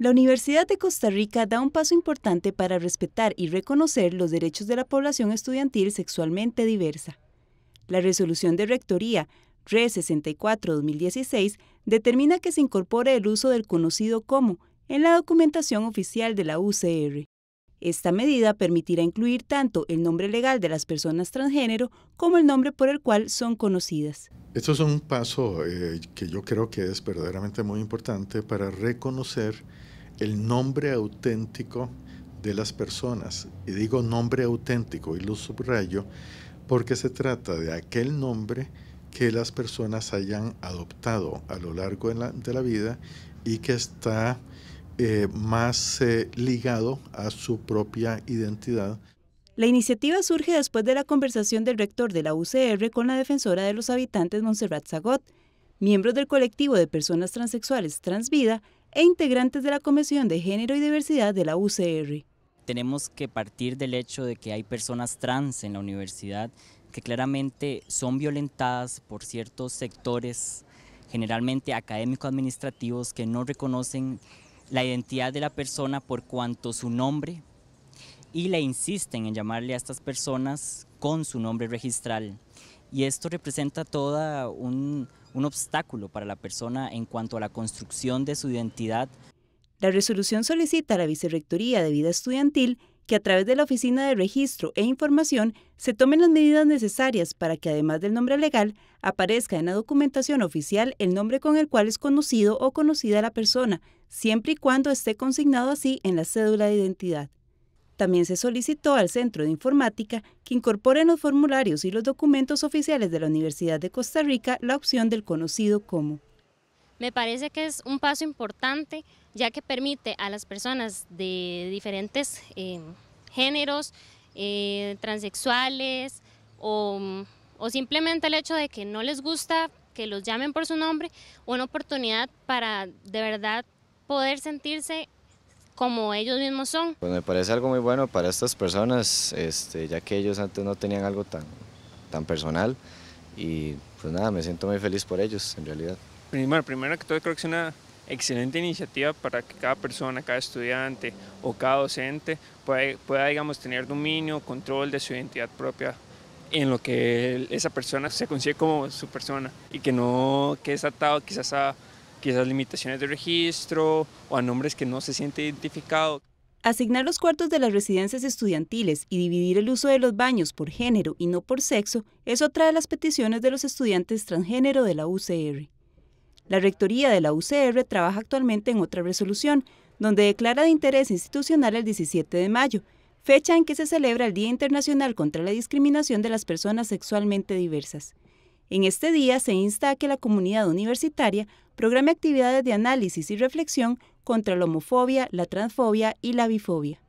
La Universidad de Costa Rica da un paso importante para respetar y reconocer los derechos de la población estudiantil sexualmente diversa. La resolución de Rectoría RE 64-2016 determina que se incorpore el uso del conocido como en la documentación oficial de la UCR. Esta medida permitirá incluir tanto el nombre legal de las personas transgénero como el nombre por el cual son conocidas. Esto es un paso eh, que yo creo que es verdaderamente muy importante para reconocer el nombre auténtico de las personas. Y digo nombre auténtico y lo subrayo porque se trata de aquel nombre que las personas hayan adoptado a lo largo de la, vida y que está eh, más eh, ligado a su propia identidad. La iniciativa surge después de la conversación del rector de la UCR con la defensora de los habitantes Montserrat Zagot, miembro del colectivo de personas transexuales Transvida, e integrantes de la Comisión de Género y Diversidad de la UCR. Tenemos que partir del hecho de que hay personas trans en la universidad que claramente son violentadas por ciertos sectores, generalmente académico-administrativos, que no reconocen la identidad de la persona por cuanto su nombre y le insisten en llamarle a estas personas con su nombre registral. Y esto representa toda un, un obstáculo para la persona en cuanto a la construcción de su identidad. La resolución solicita a la Vicerrectoría de Vida Estudiantil que a través de la Oficina de Registro e Información se tomen las medidas necesarias para que además del nombre legal aparezca en la documentación oficial el nombre con el cual es conocido o conocida la persona, siempre y cuando esté consignado así en la cédula de identidad. También se solicitó al Centro de Informática que incorpore en los formularios y los documentos oficiales de la Universidad de Costa Rica la opción del conocido como. Me parece que es un paso importante ya que permite a las personas de diferentes eh, géneros, eh, transexuales o, o simplemente el hecho de que no les gusta que los llamen por su nombre, una oportunidad para de verdad poder sentirse como ellos mismos son. Pues me parece algo muy bueno para estas personas, este, ya que ellos antes no tenían algo tan, tan personal y pues nada, me siento muy feliz por ellos en realidad. Primero, primero que todo creo que es una excelente iniciativa para que cada persona, cada estudiante o cada docente pueda, pueda digamos, tener dominio, control de su identidad propia en lo que esa persona se consigue como su persona y que no quede atado quizás a quizás limitaciones de registro o a nombres que no se siente identificado. Asignar los cuartos de las residencias estudiantiles y dividir el uso de los baños por género y no por sexo es otra de las peticiones de los estudiantes transgénero de la UCR. La Rectoría de la UCR trabaja actualmente en otra resolución, donde declara de interés institucional el 17 de mayo, fecha en que se celebra el Día Internacional contra la Discriminación de las Personas Sexualmente Diversas. En este día se insta a que la comunidad universitaria programe actividades de análisis y reflexión contra la homofobia, la transfobia y la bifobia.